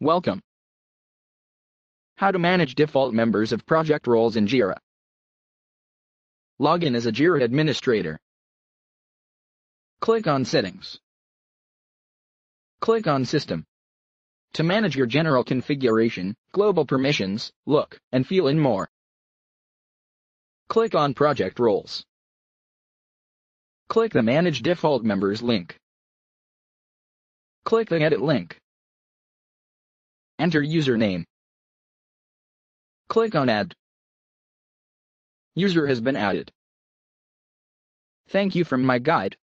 Welcome. How to manage default members of project roles in Jira. Log in as a Jira administrator. Click on Settings. Click on System. To manage your general configuration, global permissions, look, and feel and more. Click on Project Roles. Click the Manage Default Members link. Click the Edit link. Enter username. Click on Add. User has been added. Thank you from my guide.